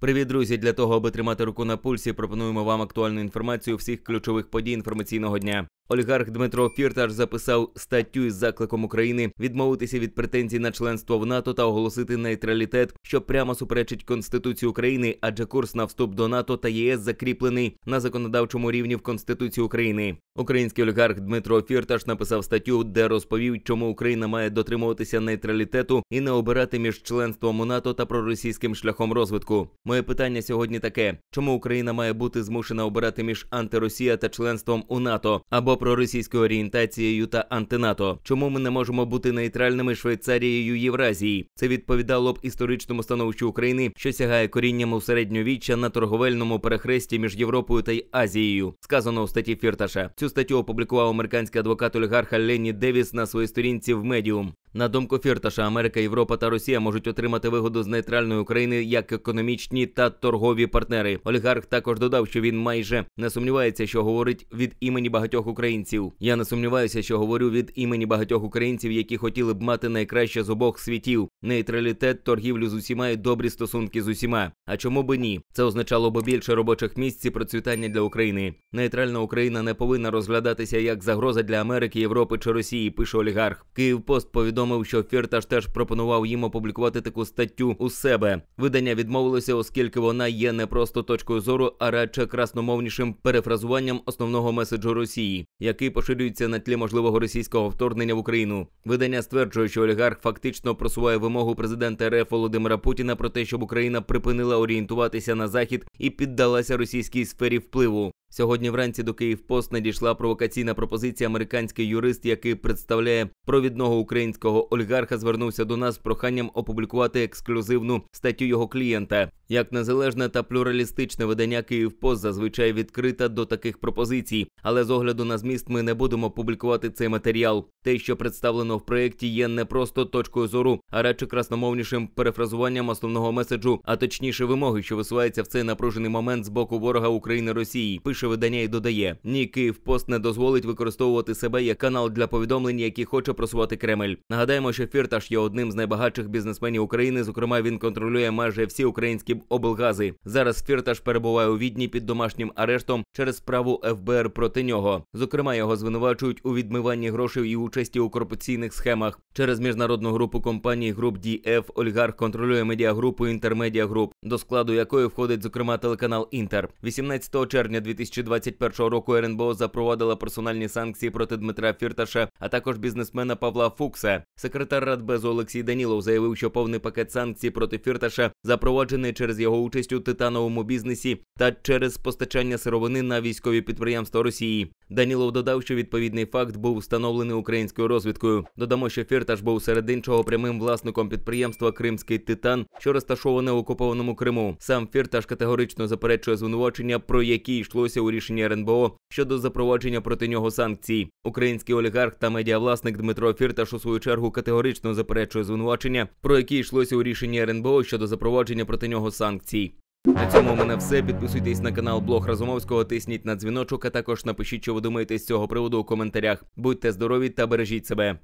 Привіт, друзі! Для того, аби тримати руку на пульсі, пропонуємо вам актуальну інформацію всіх ключових подій інформаційного дня. Олігарх Дмитро Фірташ записав статтю із закликом України відмовитися від претензій на членство в НАТО та оголосити нейтралітет, що прямо суперечить Конституції України, адже курс на вступ до НАТО та ЄС закріплений на законодавчому рівні в Конституції України. Український олігарх Дмитро Фірташ написав статтю, де розповів, чому Україна має дотримуватися нейтралітету і не обирати між членством у НАТО та проросійським шляхом розвитку. Моє питання сьогодні таке: чому Україна має бути змушена обирати між антиросія та членством у НАТО або Говоримо про російську орієнтацію та антинато. Чому ми не можемо бути нейтральними Швейцарією Євразії? Це відповідало б історичному становищу України, що сягає корінням у середньовіччя на торговельному перехресті між Європою та Азією. Сказано у статті Фірташа. Цю статтю опублікував американський адвокат олігарха Ленні Девіс на своїй сторінці в медіум. На думку Фірташа, Америка, Європа та Росія можуть отримати вигоду з нейтральної України як економічні та торгові партнери. Олігарх також додав, що він майже не сумнівається, що говорить від імені багатьох українців. Я не сумніваюся, що говорю від імені багатьох українців, які хотіли б мати найкраще з обох світів: нейтралітет, торгівлю з усіма і добрі стосунки з усіма. А чому би ні? Це означало б більше робочих місць і процвітання для України. Нейтральна Україна не повинна розглядатися як загроза для Америки, Європи чи Росії. Пише Олігарх. Київ пост повідомив повідомив, що Фірташ теж пропонував їм опублікувати таку статтю у себе. Видання відмовилося, оскільки вона є не просто точкою зору, а радше красномовнішим перефразуванням основного меседжу Росії, який поширюється на тлі можливого російського вторгнення в Україну. Видання стверджує, що олігарх фактично просуває вимогу президента РФ Володимира Путіна про те, щоб Україна припинила орієнтуватися на захід і піддалася російській сфері впливу. Сьогодні вранці до Київпост надійшла провокаційна пропозиція. Американський юрист, який представляє провідного українського олігарха, звернувся до нас з проханням опублікувати ексклюзивну статтю його клієнта. Як незалежне та плюралістичне видання «Київпост» зазвичай відкрита до таких пропозицій, але з огляду на зміст ми не будемо публікувати цей матеріал. Те, що представлено в проєкті, є не просто точкою зору, а радше красномовнішим перефразуванням основного меседжу, а точніше вимоги, що висувається в цей напружений момент з боку ворога України Росії. Пише видання і додає: Ні, «Київпост» не дозволить використовувати себе як канал для повідомлень, які хоче просувати Кремль. Нагадаємо, що Фірташ є одним з найбагатших бізнесменів України. Зокрема, він контролює майже всі українські. Київ облгази. Зараз Фірташ перебуває у відні під домашнім арештом через справу ФБР проти нього. Зокрема, його звинувачують у відмиванні грошей і участі у корупційних схемах. Через міжнародну групу компаній груп DF олігарх контролює медіагрупу Інтермедіа Груп, до складу якої входить зокрема телеканал Інтер. 18 червня 2021 року РНБО запровадила персональні санкції проти Дмитра Фірташа, а також бізнесмена Павла Фукса. Секретар Радбезу Олексій Данілов заявив, що повний пакет санкцій проти Фірташа запроваджений через його участь у титановому бізнесі та через постачання сировини на військові підприємства Росії. Данілов додав, що відповідний факт був встановлений українською розвідкою. Додамо, що Фірташ був серед іншого прямим власником підприємства Кримський Титан, що розташоване в окупованому Криму. Сам Фірташ категорично заперечує звинувачення, про які йшлося у рішенні РНБО щодо запровадження проти нього санкцій. Український олігарх та медіавласник Дмитро Фірташ у свою чергу категорично заперечує звинувачення, про які йшлося у рішенні РНБО щодо запровадження проти нього санкцій. На цьому у мене все. Підписуйтесь на канал Блог Разумовського, тисніть на дзвіночок, а також напишіть, що ви думаєте з цього приводу у коментарях. Будьте здорові та бережіть себе.